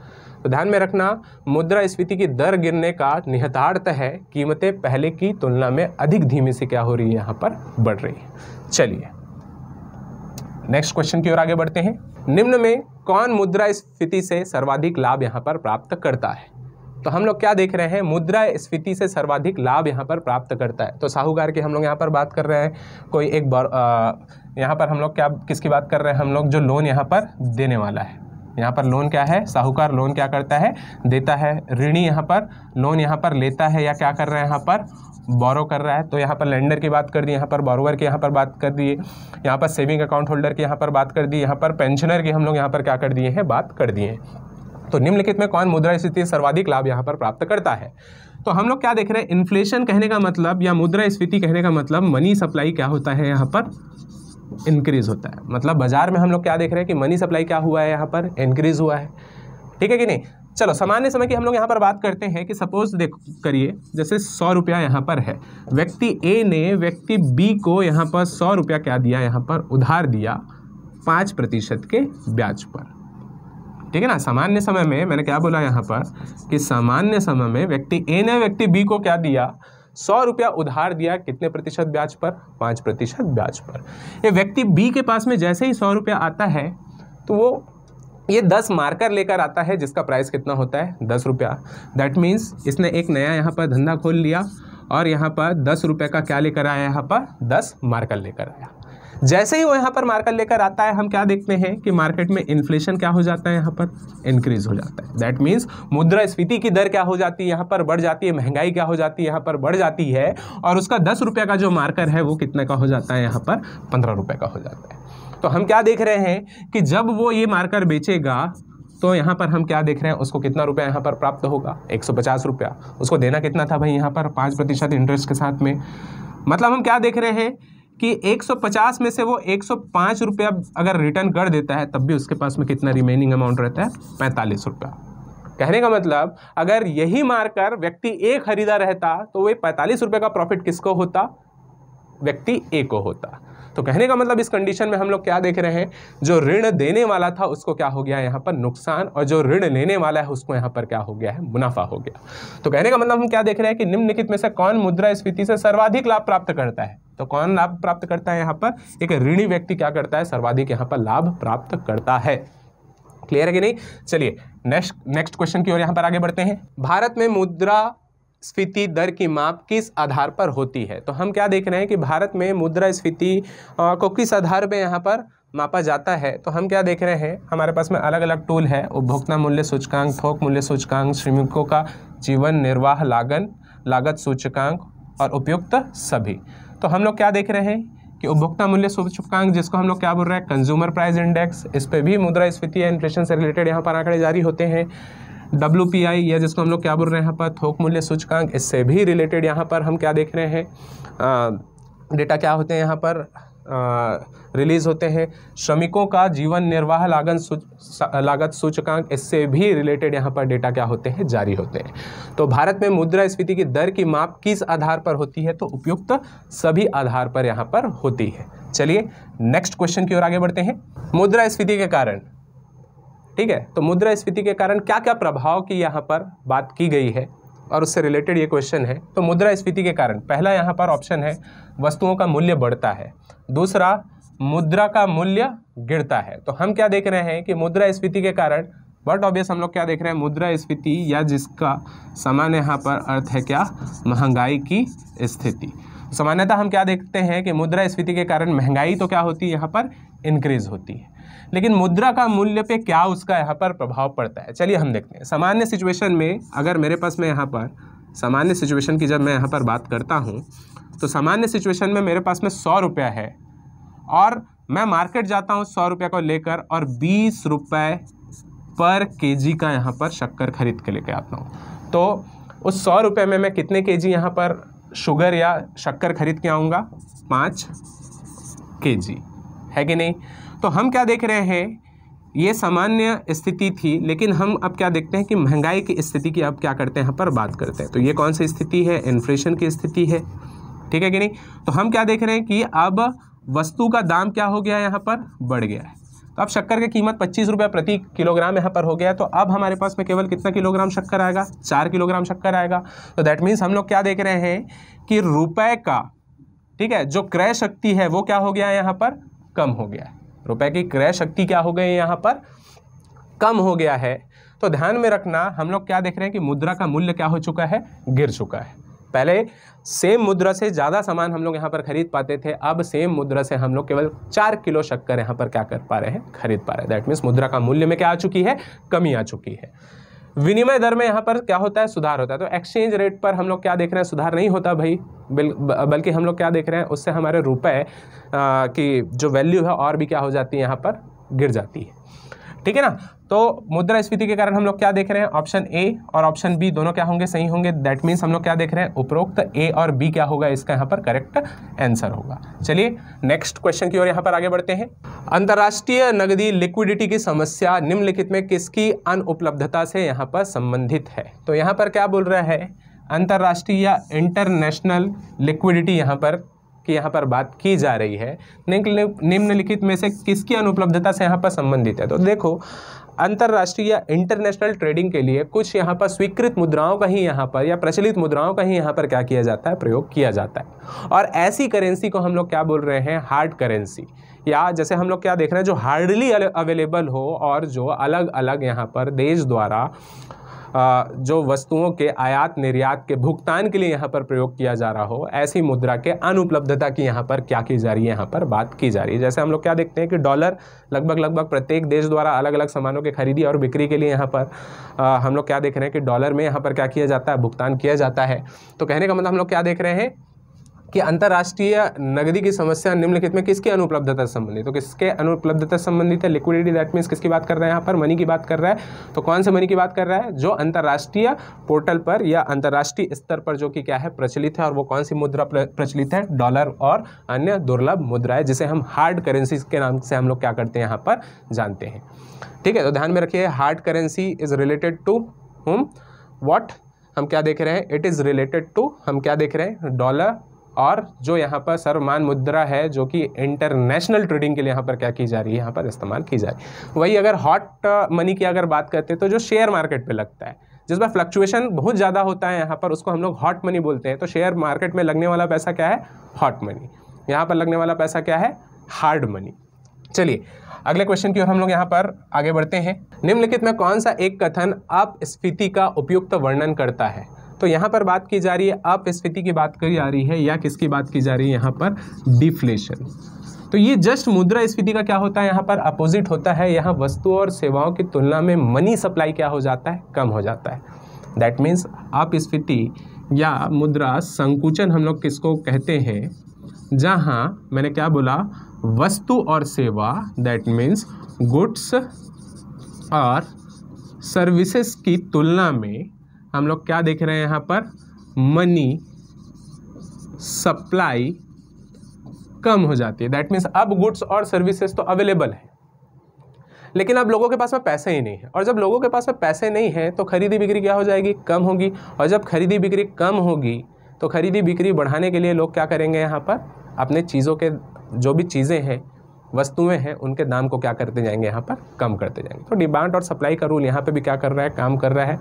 तो ध्यान में रखना मुद्रा स्फीति की दर गिरने का निहतार्थ है कीमतें पहले की तुलना में अधिक धीमे से क्या हो रही है यहाँ पर बढ़ रही है चलिए नेक्स्ट क्वेश्चन की ओर आगे बढ़ते हैं निम्न में कौन मुद्रा स्फीति से सर्वाधिक लाभ यहाँ पर प्राप्त करता है तो हम लोग क्या देख रहे हैं मुद्रा स्फीति से सर्वाधिक लाभ यहाँ पर प्राप्त करता है तो साहूकार की हम लोग यहाँ पर बात कर रहे हैं कोई एक बार यहाँ पर हम लोग क्या किसकी बात कर रहे हैं हम लोग जो लोन यहाँ पर देने वाला है यहाँ पर लोन क्या है साहूकार लोन क्या करता है देता है ऋणी यहाँ पर लोन यहाँ पर लेता है या क्या कर रहा है यहाँ पर बोरो कर रहा है तो यहाँ पर लेंडर की बात कर दी यहाँ पर बोरोवर की यहाँ पर बात कर दिए यहाँ पर सेविंग अकाउंट होल्डर की यहाँ पर बात कर दी यहाँ पर पेंशनर की हम लोग यहाँ पर क्या कर दिए हैं बात कर दिए तो निम्नलिखित में कौन मुद्रा स्थिति सर्वाधिक लाभ यहाँ पर प्राप्त करता है तो हम लोग क्या देख रहे हैं इन्फ्लेशन कहने का मतलब या मुद्रा स्फीति कहने का मतलब मनी सप्लाई क्या होता है यहाँ पर इंक्रीज़ होता है मतलब बाज़ार में हम लोग क्या देख रहे हैं कि मनी सप्लाई क्या हुआ है यहाँ पर इंक्रीज़ हुआ है ठीक है कि नहीं चलो सामान्य समय की हम लोग यहाँ पर बात करते हैं कि सपोज देख करिए जैसे सौ रुपया यहाँ पर है व्यक्ति ए ने व्यक्ति बी को यहाँ पर सौ रुपया क्या दिया यहाँ पर उधार दिया पाँच प्रतिशत के ब्याज पर ठीक है ना सामान्य समय में मैंने क्या बोला यहाँ पर कि सामान्य समय में व्यक्ति ए ने व्यक्ति बी को क्या दिया सौ रुपया उधार दिया कितने प्रतिशत ब्याज पर पाँच प्रतिशत ब्याज पर ये व्यक्ति बी के पास में जैसे ही सौ रुपया आता है तो वो ये दस मार्कर लेकर आता है जिसका प्राइस कितना होता है दस रुपया दैट मीन्स इसने एक नया यहाँ पर धंधा खोल लिया और यहाँ पर दस रुपये का क्या लेकर आया यहाँ पर दस मार्कर लेकर आया जैसे ही वो यहाँ पर मार्कर लेकर आता है हम क्या देखते हैं कि मार्केट में इन्फ्लेशन क्या हो जाता है यहाँ पर इंक्रीज हो जाता है दैट मीन्स स्फीति की दर क्या हो जाती है यहाँ पर बढ़ जाती है महंगाई क्या हो जाती है यहाँ पर बढ़ जाती है और उसका दस रुपये का जो मार्कर है वो कितने का हो जाता है यहाँ पर पंद्रह रुपये का हो जाता है तो हम क्या देख रहे हैं कि जब वो ये मार्कर बेचेगा तो यहाँ पर हम क्या देख रहे हैं उसको कितना रुपया यहाँ पर प्राप्त होगा एक सौ पचास रुपया उसको देना कितना था भाई यहाँ पर पाँच प्रतिशत इंटरेस्ट के साथ में मतलब हम क्या देख रहे हैं कि 150 में से वो एक रुपया अगर रिटर्न कर देता है तब भी उसके पास में कितना रिमेनिंग अमाउंट रहता है पैंतालीस रुपया कहने का मतलब अगर यही मारकर व्यक्ति ए खरीदा रहता तो वे पैंतालीस रुपये का प्रॉफिट किसको होता व्यक्ति ए को होता तो कहने का मतलब इस कंडीशन में हम लोग क्या देख रहे हैं जो ऋण देने वाला था उसको क्या हो गया यहाँ पर नुकसान और जो ऋण लेने वाला है उसको यहाँ पर क्या हो गया है मुनाफा हो गया तो कहने का मतलब हम क्या देख रहे हैं कि निम्नलिखित में से कौन मुद्रा स्फीति से सर्वाधिक लाभ प्राप्त करता है तो कौन लाभ प्राप्त करता है यहाँ पर एक ऋणी व्यक्ति क्या करता है सर्वाधिक यहाँ पर लाभ प्राप्त करता है क्लियर है कि नहीं चलिए नेक्स्ट नेक्स्ट क्वेश्चन की ओर यहाँ पर आगे बढ़ते हैं भारत में मुद्रा स्फीति दर की माप किस आधार पर होती है तो हम क्या देख रहे हैं कि भारत में मुद्रा स्फीति को किस आधार पर यहाँ पर मापा जाता है तो हम क्या देख रहे हैं हमारे पास में अलग अलग टूल है उपभोक्ता मूल्य सूचकांक थोक मूल्य सूचकांक श्रमिकों का जीवन निर्वाह लागन लागत सूचकांक और उपयुक्त सभी तो हम लोग क्या देख रहे हैं कि उपभोक्ता मूल्य सूचकांक जिसको हम लोग क्या बोल रहे हैं कंज्यूमर प्राइस इंडेक्स इस पर भी मुद्रा या इन्फ्लेशन से रिलेटेड यहाँ पर आंकड़े जारी होते हैं डब्ल्यू पी आई या जिसको हम लोग क्या बोल रहे हैं यहाँ पर थोक मूल्य सूचकांक इससे भी रिलेटेड यहाँ पर हम क्या देख रहे हैं डेटा क्या होते हैं यहाँ पर रिलीज़ होते हैं श्रमिकों का जीवन निर्वाह लागत सूच लागत सूचकांक इससे भी रिलेटेड यहाँ पर डेटा क्या होते हैं जारी होते हैं तो भारत में मुद्रा स्फीति की दर की माप किस आधार पर होती है तो उपयुक्त सभी आधार पर यहाँ पर होती है चलिए नेक्स्ट क्वेश्चन की ओर आगे बढ़ते हैं मुद्रा स्फीति के कारण ठीक है तो मुद्रा स्फीति के कारण क्या क्या प्रभाव की यहाँ पर बात की गई है और उससे रिलेटेड ये क्वेश्चन है तो मुद्रा स्फीति के कारण पहला यहाँ पर ऑप्शन है वस्तुओं का मूल्य बढ़ता है दूसरा मुद्रा का मूल्य गिरता है तो हम क्या देख रहे हैं कि मुद्रा स्फीति के कारण बट ऑब्वियस हम लोग क्या देख रहे हैं मुद्रा स्फीति या जिसका सामान्य यहाँ पर अर्थ है क्या महंगाई की स्थिति सामान्यतः हम क्या देखते हैं कि मुद्रा स्फीति के कारण महंगाई तो क्या होती है यहाँ पर इंक्रीज होती है लेकिन मुद्रा का मूल्य पे क्या उसका यहाँ पर प्रभाव पड़ता है चलिए हम देखते हैं सामान्य सिचुएशन में अगर मेरे पास में यहाँ पर सामान्य सिचुएशन की जब मैं यहाँ पर बात करता हूँ तो सामान्य सिचुएशन में मेरे पास में सौ रुपया है और मैं मार्केट जाता हूँ सौ रुपये को लेकर और बीस रुपये पर जी का यहाँ पर शक्कर खरीद के लेकर आता हूँ तो उस सौ रुपये में मैं कितने के जी यहाँ पर शुगर या शक्कर खरीद के आऊँगा पाँच के जी है कि नहीं तो हम क्या देख रहे हैं ये सामान्य स्थिति थी लेकिन हम अब क्या देखते हैं कि महंगाई की स्थिति की अब क्या करते हैं यहाँ पर बात करते हैं तो ये कौन सी स्थिति है इन्फ्लेशन की स्थिति है ठीक है कि नहीं तो हम क्या देख रहे हैं कि अब वस्तु का दाम क्या हो गया यहाँ पर बढ़ गया है तो अब शक्कर की कीमत पच्चीस रुपये प्रति किलोग्राम यहाँ पर हो गया तो अब हमारे पास में केवल कितना किलोग्राम शक्कर आएगा चार किलोग्राम शक्कर आएगा तो दैट मीन्स हम लोग क्या देख रहे हैं कि रुपये का ठीक है जो क्रय शक्ति है वो क्या हो गया है यहाँ पर कम हो गया है रुपए की क्रय शक्ति क्या हो गई यहाँ पर कम हो गया है तो ध्यान में रखना हम लोग क्या देख रहे हैं कि मुद्रा का मूल्य क्या हो चुका है गिर चुका है पहले सेम मुद्रा से ज़्यादा सामान हम लोग यहाँ पर खरीद पाते थे अब सेम मुद्रा से हम लोग केवल चार किलो शक्कर यहाँ पर क्या कर पा रहे हैं खरीद पा रहे हैं दैट मीन्स मुद्रा का मूल्य में क्या आ चुकी है कमी आ चुकी है विनिमय दर में यहाँ पर क्या होता है सुधार होता है तो एक्सचेंज रेट पर हम लोग क्या देख रहे हैं सुधार नहीं होता भाई बल्कि हम लोग क्या देख रहे हैं उससे हमारे रुपए की जो वैल्यू है और भी क्या हो जाती है यहाँ पर गिर जाती है ठीक है ना तो मुद्रा स्फीति के कारण हम लोग क्या देख रहे हैं ऑप्शन ए और ऑप्शन बी दोनों क्या होंगे सही होंगे दैट मीन्स हम लोग क्या देख रहे हैं उपरोक्त ए और बी क्या होगा इसका यहाँ पर करेक्ट आंसर होगा चलिए नेक्स्ट क्वेश्चन की ओर यहाँ पर आगे बढ़ते हैं अंतर्राष्ट्रीय नगदी लिक्विडिटी की समस्या निम्नलिखित में किसकी अनुपलब्धता से यहाँ पर संबंधित है तो यहाँ पर क्या बोल रहा है अंतर्राष्ट्रीय या इंटरनेशनल लिक्विडिटी यहाँ पर की यहाँ पर बात की जा रही है निम्नलिखित में से किसकी अनुपलब्धता से यहाँ पर संबंधित है तो देखो अंतर्राष्ट्रीय या इंटरनेशनल ट्रेडिंग के लिए कुछ यहाँ पर स्वीकृत मुद्राओं का ही यहाँ पर या प्रचलित मुद्राओं का ही यहाँ पर क्या किया जाता है प्रयोग किया जाता है और ऐसी करेंसी को हम लोग क्या बोल रहे हैं हार्ड करेंसी या जैसे हम लोग क्या देख रहे हैं जो हार्डली अवेलेबल हो और जो अलग अलग यहाँ पर देश द्वारा जो वस्तुओं के आयात निर्यात के भुगतान के लिए यहाँ पर प्रयोग किया जा रहा हो ऐसी मुद्रा के अनुपलब्धता की यहाँ पर क्या की जा रही है यहाँ पर बात की जा रही है जैसे हम लोग क्या देखते हैं कि डॉलर लगभग लगभग प्रत्येक देश द्वारा अलग अलग सामानों की खरीदी और बिक्री के लिए यहाँ पर हम लोग क्या देख रहे हैं कि डॉलर में यहाँ पर क्या किया जाता है भुगतान किया जाता है तो कहने का मतलब हम लोग क्या देख रहे हैं कि अंतर्राष्ट्रीय नगदी की समस्या निम्नलिखित में किसकी अनुपलब्धता से संबंधित तो किसके अनुपलब्धता संबंधित है लिक्विडिटी दैट मीन्स किसकी बात कर रहे हैं यहाँ पर मनी की बात कर रहा है तो कौन से मनी की बात कर रहा है जो अंतर्राष्ट्रीय पोर्टल पर या अंतर्राष्ट्रीय स्तर पर जो कि क्या है प्रचलित है और वो कौन सी मुद्रा प्रचलित है डॉलर और अन्य दुर्लभ मुद्राएं जिसे हम हार्ड करेंसी के नाम से हम लोग क्या करते हैं यहाँ पर जानते हैं ठीक है तो ध्यान में रखिए hard currency is related to home what हम क्या देख रहे हैं इट इज़ रिलेटेड टू हम क्या देख रहे हैं डॉलर और जो यहाँ पर सर्वमान मुद्रा है जो कि इंटरनेशनल ट्रेडिंग के लिए यहाँ पर क्या की जा रही है यहाँ पर इस्तेमाल की जा रही है वही अगर हॉट मनी uh, की अगर बात करते हैं तो जो शेयर मार्केट पर लगता है जिस फ्लक्चुएशन बहुत ज़्यादा होता है यहाँ पर उसको हम लोग हॉट मनी बोलते हैं तो शेयर मार्केट में लगने वाला पैसा क्या है हॉट मनी यहाँ पर लगने वाला पैसा क्या है हार्ड मनी चलिए अगले क्वेश्चन की ओर हम लोग यहाँ पर आगे बढ़ते हैं निम्नलिखित में कौन सा एक कथन स्फीति का उपयुक्त वर्णन करता है तो यहाँ पर बात की जा रही है अपस्फीति की बात की जा रही है या किसकी बात की जा रही है यहाँ पर डिफ्लेशन तो ये जस्ट मुद्रा स्फीति का क्या होता है यहाँ पर अपोजिट होता है यहाँ वस्तु और सेवाओं की तुलना में मनी सप्लाई क्या हो जाता है कम हो जाता है दैट मीन्स अपस्फीति या मुद्रा संकुचन हम लोग किसको कहते हैं जहाँ मैंने क्या बोला वस्तु और सेवा दैट मीन्स गुड्स और सर्विसेज की तुलना में हम लोग क्या देख रहे हैं यहाँ पर मनी सप्लाई कम हो जाती है दैट मीन्स अब गुड्स और सर्विसेज तो अवेलेबल है लेकिन अब लोगों के पास में पैसे ही नहीं है और जब लोगों के पास में पैसे नहीं है तो खरीदी बिक्री क्या हो जाएगी कम होगी और जब खरीदी बिक्री कम होगी तो खरीदी बिक्री बढ़ाने के लिए लोग क्या करेंगे यहाँ पर अपने चीज़ों के जो भी चीज़ें हैं वस्तुएं हैं उनके दाम को क्या करते जाएंगे यहाँ पर कम करते जाएंगे तो डिमांड और सप्लाई का रूल यहाँ पे भी क्या कर रहा है काम कर रहा है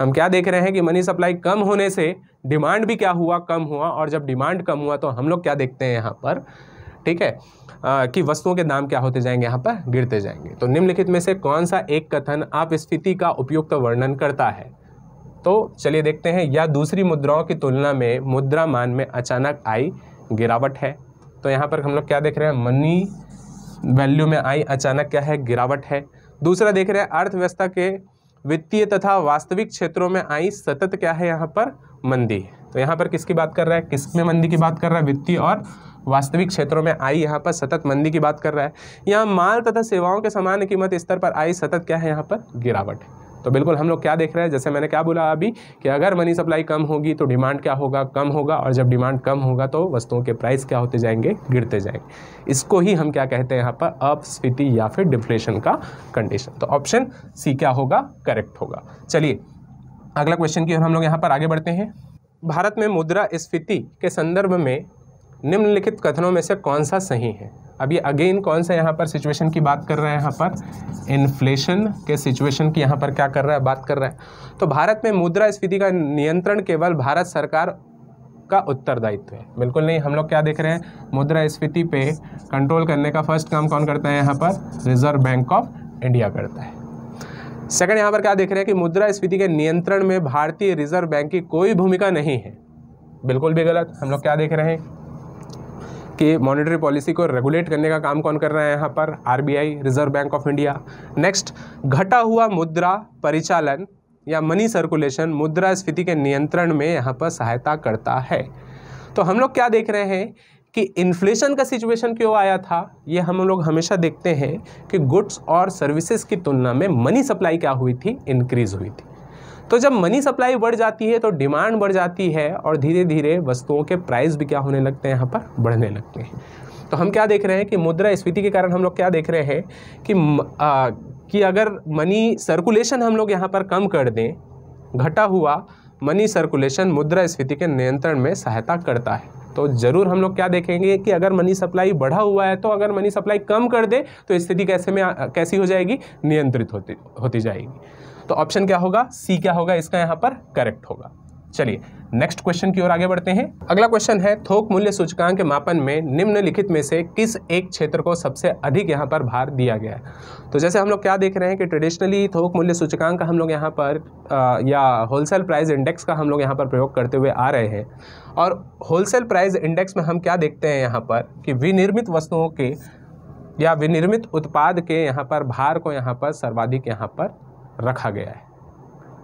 हम क्या देख रहे हैं कि मनी सप्लाई कम होने से डिमांड भी क्या हुआ कम हुआ और जब डिमांड कम हुआ तो हम लोग क्या देखते हैं यहाँ पर ठीक है आ, कि वस्तुओं के दाम क्या होते जाएंगे यहाँ पर गिरते जाएंगे तो निम्नलिखित में से कौन सा एक कथन आप स्थिति का उपयुक्त वर्णन करता है तो चलिए देखते हैं या दूसरी मुद्राओं की तुलना में मुद्रा मान में अचानक आई गिरावट है तो यहाँ पर हम लोग क्या देख रहे हैं मनी वैल्यू में आई अचानक क्या है गिरावट है दूसरा देख रहे हैं अर्थव्यवस्था के वित्तीय तथा वास्तविक क्षेत्रों में आई सतत क्या है यहाँ पर मंदी तो यहाँ पर किसकी बात कर रहा है किस में मंदी की बात कर रहा है वित्तीय और वास्तविक क्षेत्रों में आई यहाँ पर सतत मंदी की बात कर रहा है यहाँ माल तथा सेवाओं के सामान्य कीमत स्तर पर आई सतत क्या है यहाँ पर गिरावट है तो बिल्कुल हम लोग क्या देख रहे हैं जैसे मैंने क्या बोला अभी कि अगर मनी सप्लाई कम होगी तो डिमांड क्या होगा कम होगा और जब डिमांड कम होगा तो वस्तुओं के प्राइस क्या होते जाएंगे गिरते जाएंगे इसको ही हम क्या कहते हैं यहाँ पर अपस्फीति या फिर डिफ्लेशन का कंडीशन तो ऑप्शन सी क्या होगा करेक्ट होगा चलिए अगला क्वेश्चन की ओर हम लोग यहाँ पर आगे बढ़ते हैं भारत में मुद्रा स्फीति के संदर्भ में निम्नलिखित कथनों में से कौन सा सही है अभी अगेन कौन सा यहाँ पर सिचुएशन की बात कर रहे हैं यहाँ पर इन्फ्लेशन के सिचुएशन की यहाँ पर क्या कर रहा है बात कर रहे हैं तो भारत में मुद्रा स्फीति का नियंत्रण केवल भारत सरकार का उत्तरदायित्व है बिल्कुल नहीं हम लोग क्या देख रहे हैं मुद्रा स्फीति पे कंट्रोल करने का फर्स्ट काम कौन करता है यहाँ पर रिजर्व बैंक ऑफ इंडिया करता है सेकंड यहाँ पर क्या देख रहे हैं कि मुद्रा स्फीति के नियंत्रण में भारतीय रिजर्व बैंक की कोई भूमिका नहीं है बिल्कुल भी गलत हम लोग क्या देख रहे हैं कि मॉनेटरी पॉलिसी को रेगुलेट करने का काम कौन कर रहा है यहाँ पर RBI Reserve Bank of India next घटा हुआ मुद्रा परिचालन या मनी सर्कुलेशन मुद्रा स्फीति के नियंत्रण में यहाँ पर सहायता करता है तो हम लोग क्या देख रहे हैं कि इन्फ्लेशन का सिचुएशन क्यों आया था ये हम लोग हमेशा देखते हैं कि गुड्स और सर्विसेज की तुलना में मनी सप्लाई क्या हुई थी इंक्रीज हुई थी तो जब मनी सप्लाई बढ़ जाती है तो डिमांड बढ़ जाती है और धीरे धीरे वस्तुओं के प्राइस भी क्या होने लगते हैं यहाँ पर बढ़ने लगते हैं तो हम क्या देख रहे हैं कि मुद्रा स्फीति के कारण हम लोग क्या देख रहे हैं कि आ, कि अगर मनी सर्कुलेशन हम लोग यहाँ पर कम कर दें घटा हुआ मनी सर्कुलेशन मुद्रा स्फीति के नियंत्रण में सहायता करता है तो जरूर हम लोग क्या देखेंगे कि अगर मनी सप्लाई बढ़ा हुआ है तो अगर मनी सप्लाई कम कर दे तो स्थिति कैसे में कैसी हो जाएगी नियंत्रित होती होती जाएगी तो ऑप्शन क्या होगा सी क्या होगा इसका यहाँ पर करेक्ट होगा चलिए नेक्स्ट क्वेश्चन की ओर आगे बढ़ते हैं अगला क्वेश्चन है थोक मूल्य सूचकांक के मापन में निम्नलिखित में से किस एक क्षेत्र को सबसे अधिक यहाँ पर भार दिया गया है तो जैसे हम लोग क्या देख रहे हैं कि ट्रेडिशनली थोक मूल्य सूचकांक का हम लोग यहाँ पर आ, या होलसेल प्राइस इंडेक्स का हम लोग यहाँ पर प्रयोग करते हुए आ रहे हैं और होलसेल प्राइज इंडेक्स में हम क्या देखते हैं यहाँ पर कि विनिर्मित वस्तुओं के या विनिर्मित उत्पाद के यहाँ पर भार को यहाँ पर सर्वाधिक यहाँ पर रखा गया है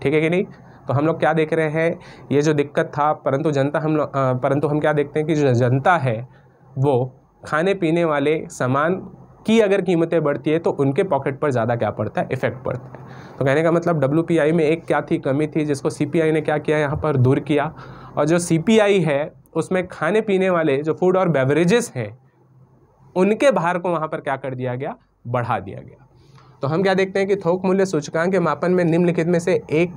ठीक है कि नहीं तो हम लोग क्या देख रहे हैं ये जो दिक्कत था परंतु जनता हम लोग परंतु हम क्या देखते हैं कि जो जनता है वो खाने पीने वाले सामान की अगर कीमतें बढ़ती है तो उनके पॉकेट पर ज़्यादा क्या पड़ता है इफेक्ट पड़ता है तो कहने का मतलब डब्ल्यू में एक क्या थी कमी थी जिसको सी ने क्या किया यहाँ पर दूर किया और जो सी है उसमें खाने पीने वाले जो फूड और बेवरेजेस हैं उनके भार को वहाँ पर क्या कर दिया गया बढ़ा दिया गया तो हम क्या देखते हैं कि थोक मूल्य सूचकांक के मापन में निम्नलिखित में से एक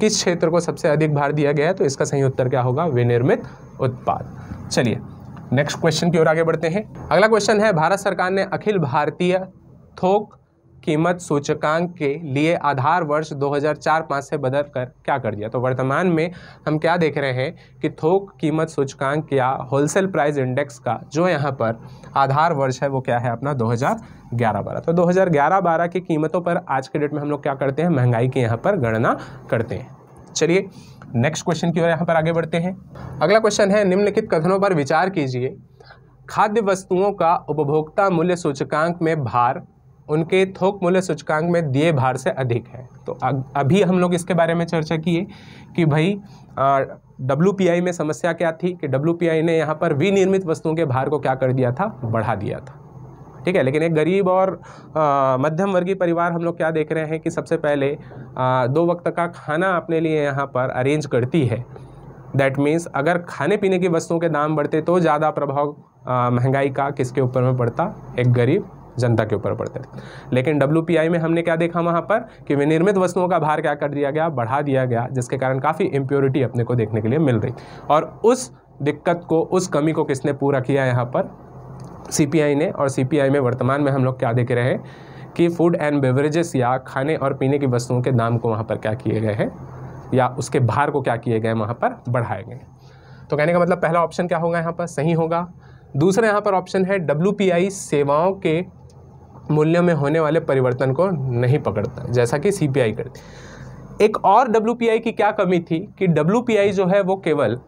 किस क्षेत्र को सबसे अधिक भार दिया गया है तो इसका सही उत्तर क्या होगा विनिर्मित उत्पाद चलिए नेक्स्ट क्वेश्चन की ओर आगे बढ़ते हैं अगला क्वेश्चन है भारत सरकार ने अखिल भारतीय थोक कीमत सूचकांक के लिए आधार वर्ष 2004-5 से बदल कर क्या कर दिया तो वर्तमान में हम क्या देख रहे हैं कि थोक कीमत सूचकांक या होलसेल प्राइस इंडेक्स का जो यहाँ पर आधार वर्ष है वो क्या है अपना 2011-12 तो 2011-12 की कीमतों पर आज के डेट में हम लोग क्या करते हैं महंगाई की यहाँ पर गणना करते हैं चलिए नेक्स्ट क्वेश्चन की ओर यहाँ पर आगे बढ़ते हैं अगला क्वेश्चन है निम्नलिखित कथनों पर विचार कीजिए खाद्य वस्तुओं का उपभोक्ता मूल्य सूचकांक में भार उनके थोक मूल्य सूचकांक में दिए भार से अधिक है तो अभी हम लोग इसके बारे में चर्चा किए कि भाई डब्ल्यू में समस्या क्या थी कि डब्ल्यू ने यहाँ पर विनिर्मित वस्तुओं के भार को क्या कर दिया था बढ़ा दिया था ठीक है लेकिन एक गरीब और मध्यम वर्गीय परिवार हम लोग क्या देख रहे हैं कि सबसे पहले आ, दो वक्त का खाना अपने लिए यहाँ पर अरेंज करती है दैट मीन्स अगर खाने पीने की वस्तुओं के दाम बढ़ते तो ज़्यादा प्रभाव महंगाई का किसके ऊपर में पड़ता एक गरीब जनता के ऊपर पड़ते थे लेकिन डब्ल्यू में हमने क्या देखा वहाँ पर कि विनिर्मित वस्तुओं का भार क्या कर दिया गया बढ़ा दिया गया जिसके कारण काफ़ी इम्प्योरिटी अपने को देखने के लिए मिल रही और उस दिक्कत को उस कमी को किसने पूरा किया यहाँ पर सी ने और सी में वर्तमान में हम लोग क्या देख रहे हैं कि फूड एंड बेवरेजेस या खाने और पीने की वस्तुओं के दाम को वहाँ पर क्या किए गए हैं या उसके भार को क्या किए गए वहाँ पर बढ़ाए गए तो कहने का मतलब पहला ऑप्शन क्या होगा यहाँ पर सही होगा दूसरा यहाँ पर ऑप्शन है डब्ल्यू सेवाओं के मूल्यों में होने वाले परिवर्तन को नहीं पकड़ता जैसा कि सी करती एक और डब्ल्यू की क्या कमी थी कि डब्ल्यू जो है वो केवल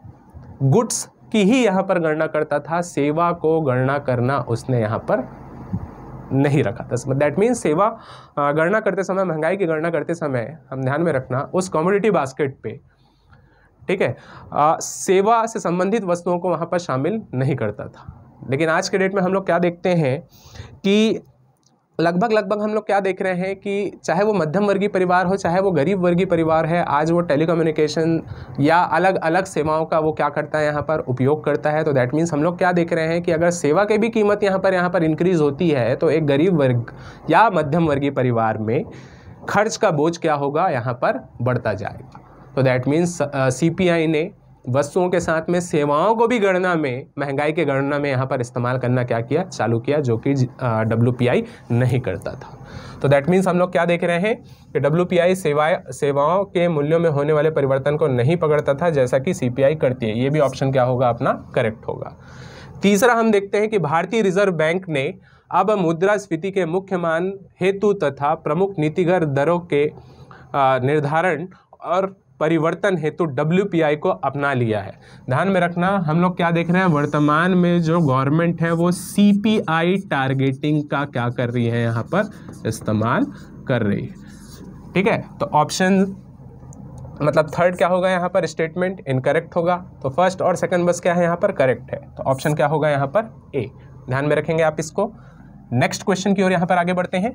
गुड्स की ही यहाँ पर गणना करता था सेवा को गणना करना उसने यहाँ पर नहीं रखा था दैट मीन्स सेवा गणना करते समय महंगाई की गणना करते समय हम ध्यान में रखना उस कॉमोडिटी बास्केट पे ठीक है आ, सेवा से संबंधित वस्तुओं को वहाँ पर शामिल नहीं करता था लेकिन आज के डेट में हम लोग क्या देखते हैं कि लगभग लगभग हम लोग क्या देख रहे हैं कि चाहे वो मध्यम वर्गीय परिवार हो चाहे वो गरीब वर्गीय परिवार है आज वो टेलीकम्युनिकेशन या अलग अलग सेवाओं का वो क्या करता है यहाँ पर उपयोग करता है तो दैट मीन्स हम लोग क्या देख रहे हैं कि अगर सेवा की भी कीमत यहाँ पर यहाँ पर इंक्रीज़ होती है तो एक गरीब वर्ग या मध्यम वर्गीय परिवार में खर्च का बोझ क्या होगा यहाँ पर बढ़ता जाएगा तो that means C P I ने वस्तुओं के साथ में सेवाओं को भी गणना में महंगाई के गणना में यहाँ पर इस्तेमाल करना क्या किया चालू किया जो कि डब्ल्यू नहीं करता था तो दैट मीन्स हम लोग क्या देख रहे हैं कि डब्ल्यू पी सेवाओं के मूल्यों में होने वाले परिवर्तन को नहीं पकड़ता था जैसा कि सी करती है ये भी ऑप्शन क्या होगा अपना करेक्ट होगा तीसरा हम देखते हैं कि भारतीय रिजर्व बैंक ने अब मुद्रास्फीति के मुख्य मान हेतु तथा प्रमुख नीतिगत दरों के निर्धारण और परिवर्तन हेतु तो डब्ल्यू को अपना लिया है ध्यान में रखना हम लोग क्या देख रहे हैं वर्तमान में जो गवर्नमेंट है वो सी टारगेटिंग का क्या कर रही है यहाँ पर इस्तेमाल कर रही है ठीक है तो ऑप्शन मतलब थर्ड क्या होगा यहाँ पर स्टेटमेंट इनकरेक्ट होगा तो फर्स्ट और सेकंड बस क्या है यहाँ पर करेक्ट है तो ऑप्शन क्या होगा यहाँ पर ए ध्यान में रखेंगे आप इसको नेक्स्ट क्वेश्चन की ओर यहाँ पर आगे बढ़ते हैं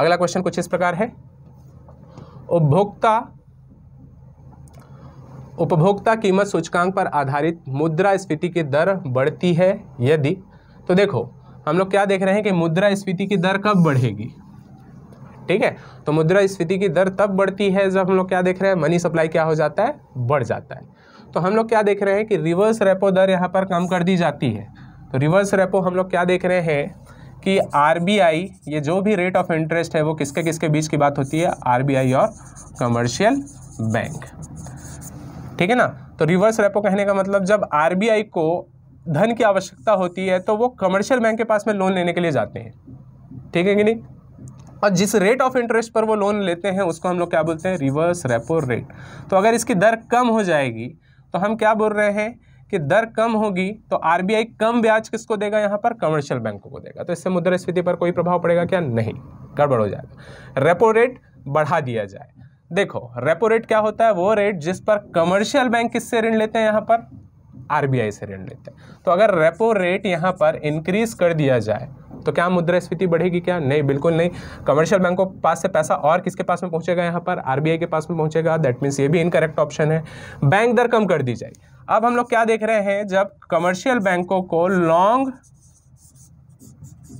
अगला क्वेश्चन कुछ इस प्रकार है उपभोक्ता उपभोक्ता कीमत सूचकांक पर आधारित मुद्रा स्फीति की दर बढ़ती है यदि तो देखो हम लोग क्या देख रहे हैं कि मुद्रा स्फीति की दर कब बढ़ेगी ठीक है तो मुद्रा स्फीति की दर तब बढ़ती है जब हम लोग क्या देख रहे हैं मनी सप्लाई क्या हो जाता है बढ़ जाता है तो हम लोग क्या देख रहे हैं कि रिवर्स रेपो दर यहाँ पर कम कर दी जाती है तो रिवर्स रेपो हम लोग क्या देख रहे हैं कि आर ये जो भी रेट ऑफ इंटरेस्ट है वो किसके किसके बीच की बात होती है आर और कमर्शियल बैंक ठीक है ना तो रिवर्स रेपो कहने का मतलब जब आर को धन की आवश्यकता होती है तो वो कमर्शियल बैंक के पास में लोन लेने के लिए जाते हैं ठीक है कि नहीं और जिस रेट ऑफ इंटरेस्ट पर वो लोन लेते हैं उसको हम लोग क्या बोलते हैं रिवर्स रेपो रेट तो अगर इसकी दर कम हो जाएगी तो हम क्या बोल रहे हैं कि दर कम होगी तो आरबीआई कम ब्याज किसको देगा यहाँ पर कमर्शियल बैंकों को देगा तो इससे मुद्रा मुद्रास्फीति पर कोई प्रभाव पड़ेगा क्या नहीं गड़बड़ हो जाएगा रेपो रेट बढ़ा दिया जाए देखो रेपो रेट क्या होता है वो रेट जिस पर कमर्शियल बैंक किससे ऋण लेते हैं यहाँ पर आरबीआई से ऋण लेते हैं तो अगर रेपो रेट यहाँ पर इंक्रीज कर दिया जाए तो क्या मुद्रास्फीति बढ़ेगी क्या नहीं बिल्कुल नहीं कमर्शियल बैंकों के पास से पैसा और किसके पास में पहुंचेगा यहाँ पर आरबीआई के पास में पहुंचेगा दैट मीन्स ये भी इनकरेक्ट ऑप्शन है बैंक दर कम कर दी जाए अब हम लोग क्या देख रहे हैं जब कमर्शियल बैंकों को लॉन्ग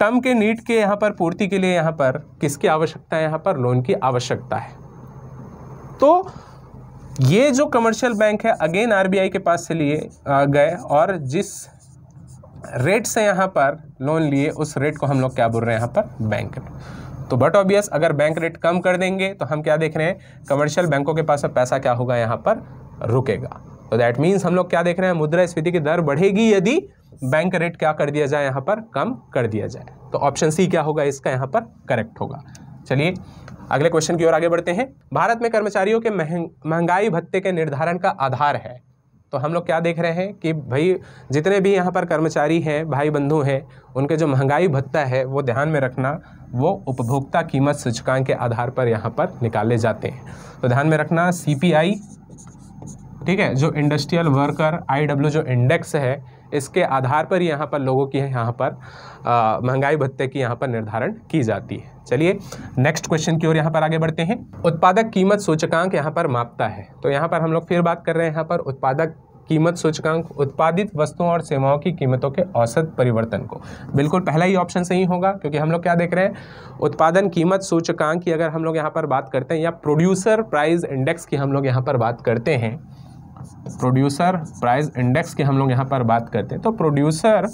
टर्म के नीड के यहाँ पर पूर्ति के लिए यहाँ पर किसकी आवश्यकता है यहाँ पर लोन की आवश्यकता है तो ये जो कमर्शियल बैंक है अगेन आरबीआई के पास से लिए गए और जिस रेट से यहाँ पर लोन लिए उस रेट को हम लोग क्या बोल रहे हैं यहाँ पर बैंक रेट तो बट ऑबियस अगर बैंक रेट कम कर देंगे तो हम क्या देख रहे हैं कमर्शियल बैंकों के पास अब पैसा क्या होगा यहाँ पर रुकेगा तो दैट मीन्स हम लोग क्या देख रहे हैं मुद्रा स्फीति की दर बढ़ेगी यदि बैंक रेट क्या कर दिया जाए यहाँ पर कम कर दिया जाए तो ऑप्शन सी क्या होगा इसका यहाँ पर करेक्ट होगा चलिए अगले क्वेश्चन की ओर आगे बढ़ते हैं भारत में कर्मचारियों के महंगाई भत्ते के निर्धारण का आधार है तो हम लोग क्या देख रहे हैं कि भाई जितने भी यहाँ पर कर्मचारी हैं भाई बंधु हैं उनके जो महंगाई भत्ता है वो ध्यान में रखना वो उपभोक्ता कीमत सूचकांक के आधार पर यहाँ पर निकाले जाते हैं तो ध्यान में रखना सी ठीक है जो इंडस्ट्रियल वर्कर आई जो इंडेक्स है इसके आधार पर यहाँ पर लोगों की यहाँ पर महंगाई भत्ते की यहाँ पर निर्धारण की जाती है चलिए नेक्स्ट क्वेश्चन की ओर यहाँ पर आगे बढ़ते हैं उत्पादक कीमत सूचकांक यहाँ पर मापता है तो यहाँ पर हम लोग फिर बात कर रहे हैं यहाँ पर उत्पादक कीमत सूचकांक उत्पादित वस्तुओं और सेवाओं की कीमतों के औसत परिवर्तन को बिल्कुल पहला ही ऑप्शन सही होगा क्योंकि हम लोग क्या देख रहे हैं उत्पादन कीमत सूचकांक की अगर हम लोग यहाँ पर बात करते हैं या प्रोड्यूसर प्राइस इंडेक्स की हम लोग यहाँ पर बात करते हैं प्रोड्यूसर प्राइस इंडेक्स की हम लोग यहाँ पर बात करते हैं तो प्रोड्यूसर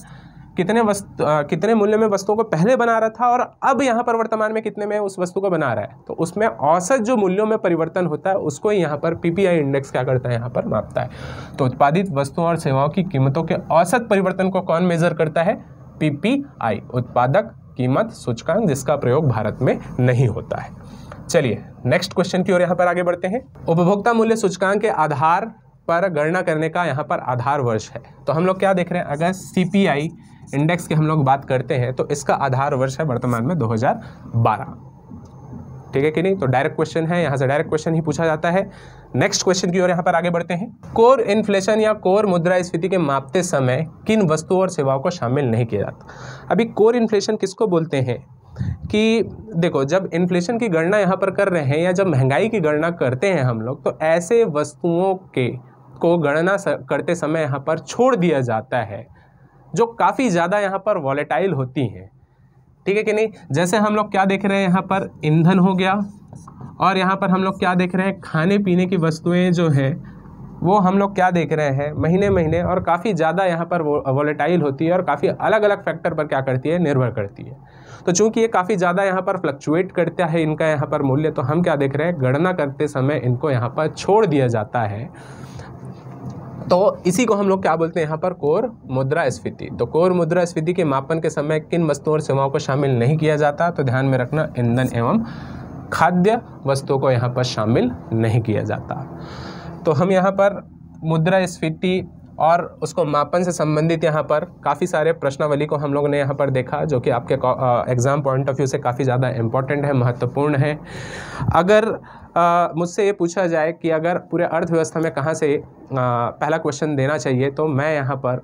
कितने वस्तु कितने मूल्य में वस्तुओं को पहले बना रहा था और अब यहाँ पर वर्तमान में कितने में उस वस्तु को बना रहा है तो उसमें औसत जो मूल्यों में परिवर्तन होता है उसको यहाँ पर पीपीआई इंडेक्स क्या करता है यहाँ पर मापता है तो उत्पादित वस्तुओं और सेवाओं की कीमतों के औसत परिवर्तन को कौन मेजर करता है पी उत्पादक कीमत सूचकांक जिसका प्रयोग भारत में नहीं होता है चलिए नेक्स्ट क्वेश्चन की ओर यहाँ पर आगे बढ़ते हैं उपभोक्ता मूल्य सूचकांक के आधार पर गणना करने का यहाँ पर आधार वर्ष है तो हम लोग क्या देख रहे हैं अगर सी इंडेक्स की हम लोग बात करते हैं तो इसका आधार वर्ष है वर्तमान में 2012 ठीक है कि नहीं तो डायरेक्ट क्वेश्चन है यहाँ से डायरेक्ट क्वेश्चन ही पूछा जाता है नेक्स्ट क्वेश्चन की ओर यहाँ पर आगे बढ़ते हैं कोर इन्फ्लेशन या कोर मुद्रा स्फीति के मापते समय किन वस्तुओं और सेवाओं को शामिल नहीं किया जाता अभी कोर इन्फ्लेशन किसको बोलते हैं कि देखो जब इन्फ्लेशन की गणना यहाँ पर कर रहे हैं या जब महंगाई की गणना करते हैं हम लोग तो ऐसे वस्तुओं के को गणना करते समय यहाँ पर छोड़ दिया जाता है जो काफ़ी ज़्यादा यहाँ पर वॉलेटाइल होती हैं ठीक है कि नहीं जैसे हम लोग क्या देख रहे हैं यहाँ पर ईंधन हो गया और यहाँ पर हम लोग क्या देख रहे हैं खाने पीने की वस्तुएं जो हैं वो हम लोग क्या देख रहे हैं महीने महीने और काफ़ी ज़्यादा यहाँ पर वॉलेटाइल होती है और काफ़ी अलग अलग फैक्टर पर क्या करती है निर्भर करती है तो चूंकि ये काफ़ी ज़्यादा यहाँ पर फ्लक्चुएट करता है इनका यहाँ पर मूल्य तो हम क्या देख रहे हैं गणना करते समय इनको यहाँ पर छोड़ दिया जाता है तो इसी को हम लोग क्या बोलते हैं यहाँ पर कोर मुद्रा स्फीति तो कोर मुद्रा स्फीति के मापन के समय किन वस्तुओं और सेवाओं को शामिल नहीं किया जाता तो ध्यान में रखना ईंधन एवं खाद्य वस्तुओं को यहाँ पर शामिल नहीं किया जाता तो हम यहाँ पर मुद्रा स्फीति और उसको मापन से संबंधित यहाँ पर काफ़ी सारे प्रश्नावली को हम लोगों ने यहाँ पर देखा जो कि आपके एग्ज़ाम पॉइंट ऑफ व्यू से काफ़ी ज़्यादा इम्पॉर्टेंट है महत्वपूर्ण है अगर मुझसे ये पूछा जाए कि अगर पूरे अर्थव्यवस्था में कहाँ से आ, पहला क्वेश्चन देना चाहिए तो मैं यहाँ पर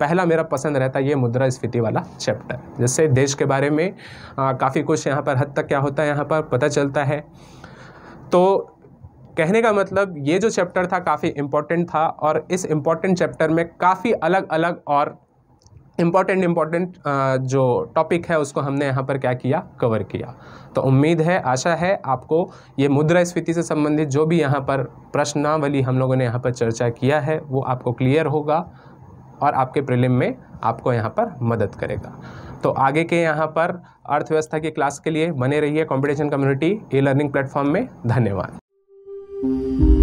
पहला मेरा पसंद रहता है ये मुद्रा स्फीति वाला चैप्टर जिससे देश के बारे में काफ़ी कुछ यहाँ पर हद तक क्या होता है यहाँ पर पता चलता है तो कहने का मतलब ये जो चैप्टर था काफ़ी इम्पोर्टेंट था और इस इम्पॉर्टेंट चैप्टर में काफ़ी अलग अलग और इम्पॉर्टेंट इम्पॉर्टेंट uh, जो टॉपिक है उसको हमने यहाँ पर क्या किया कवर किया तो उम्मीद है आशा है आपको ये मुद्रा स्फीति से संबंधित जो भी यहाँ पर प्रश्नावली हम लोगों ने यहाँ पर चर्चा किया है वो आपको क्लियर होगा और आपके प्रिलिम में आपको यहाँ पर मदद करेगा तो आगे के यहाँ पर अर्थव्यवस्था की क्लास के लिए बने रहिए competition community e learning platform में धन्यवाद